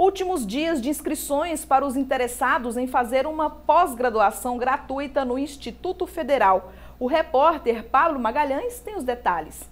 Últimos dias de inscrições para os interessados em fazer uma pós-graduação gratuita no Instituto Federal. O repórter Pablo Magalhães tem os detalhes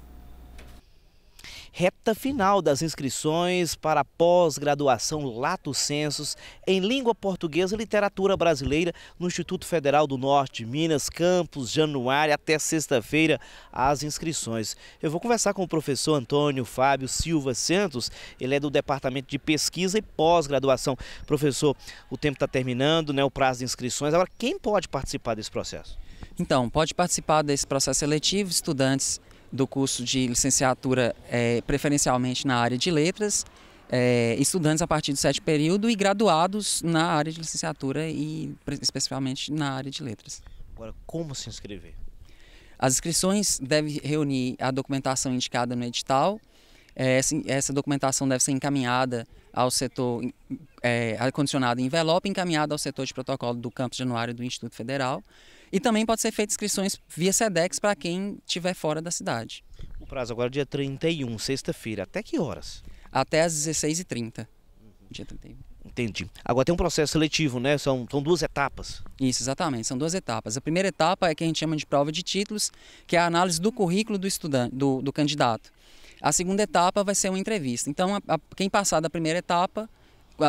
reta final das inscrições para pós-graduação Lato Sensos em Língua Portuguesa e Literatura Brasileira no Instituto Federal do Norte Minas, Campos, Januário, até sexta-feira as inscrições. Eu vou conversar com o professor Antônio Fábio Silva Santos, ele é do Departamento de Pesquisa e Pós-Graduação. Professor, o tempo está terminando, né, o prazo de inscrições, agora quem pode participar desse processo? Então, pode participar desse processo seletivo estudantes do curso de licenciatura, é, preferencialmente na área de letras, é, estudantes a partir do sétimo período e graduados na área de licenciatura e especificamente na área de letras. Agora, como se inscrever? As inscrições devem reunir a documentação indicada no edital. É, essa documentação deve ser encaminhada ao setor é, ar-condicionado em envelope, encaminhado ao setor de protocolo do campus anuário do Instituto Federal. E também pode ser feita inscrições via SEDEX para quem estiver fora da cidade. O prazo agora é dia 31, sexta-feira. Até que horas? Até às 16h30. Dia 31. Entendi. Agora tem um processo seletivo, né? São, são duas etapas. Isso, exatamente. São duas etapas. A primeira etapa é que a gente chama de prova de títulos, que é a análise do currículo do, estudante, do, do candidato. A segunda etapa vai ser uma entrevista. Então, a, a, quem passar da primeira etapa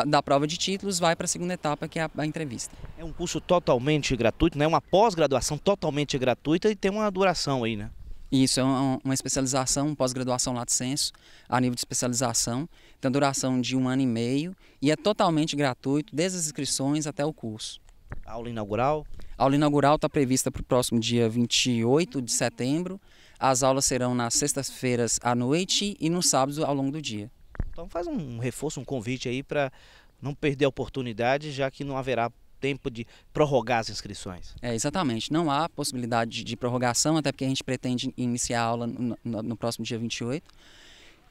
da prova de títulos vai para a segunda etapa, que é a, a, entrevista. É um curso totalmente gratuito, né? Uma pós-graduação totalmente gratuita e tem uma duração aí, né? Isso, é uma, uma especialização, pós-graduação lato senso, a nível de especialização, tem duração de um ano e meio e é totalmente gratuito, desde as inscrições até o curso. Aula inaugural? A aula inaugural está prevista para o próximo dia 28 de setembro. As aulas serão nas sextas-feiras à noite e nos sábados ao longo do dia. Então faz um reforço, um convite aí para não perder a oportunidade, já que não haverá tempo de prorrogar as inscrições. É, exatamente. Não há possibilidade de, prorrogação, até porque a gente pretende iniciar a aula no, no, no, próximo dia 28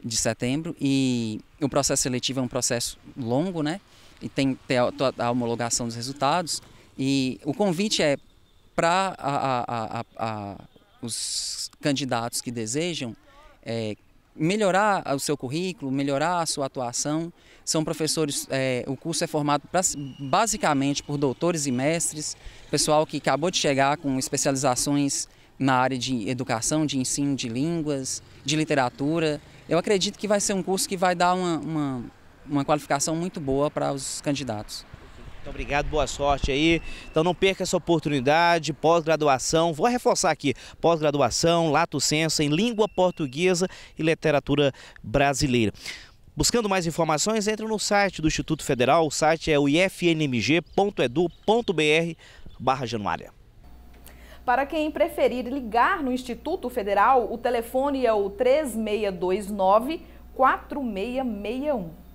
de setembro. E o processo seletivo é um processo longo, né? E tem, tem a, a homologação dos resultados. E o convite é para os candidatos que desejam é, melhorar o seu currículo, melhorar a sua atuação. São professores, é, o curso é formado pra, basicamente por doutores e mestres, pessoal que acabou de chegar com especializações na área de educação, de ensino de línguas, de literatura. Eu acredito que vai ser um curso que vai dar uma, uma, uma qualificação muito boa para os candidatos. Muito obrigado, boa sorte aí. Então não perca essa oportunidade, pós-graduação, vou reforçar aqui, pós-graduação, lato senso em língua portuguesa e literatura brasileira. Buscando mais informações, entre no site do Instituto Federal, o site é o ifnmg.edu.br barra januária. Para quem preferir ligar no Instituto Federal, o telefone é o 3629 4661.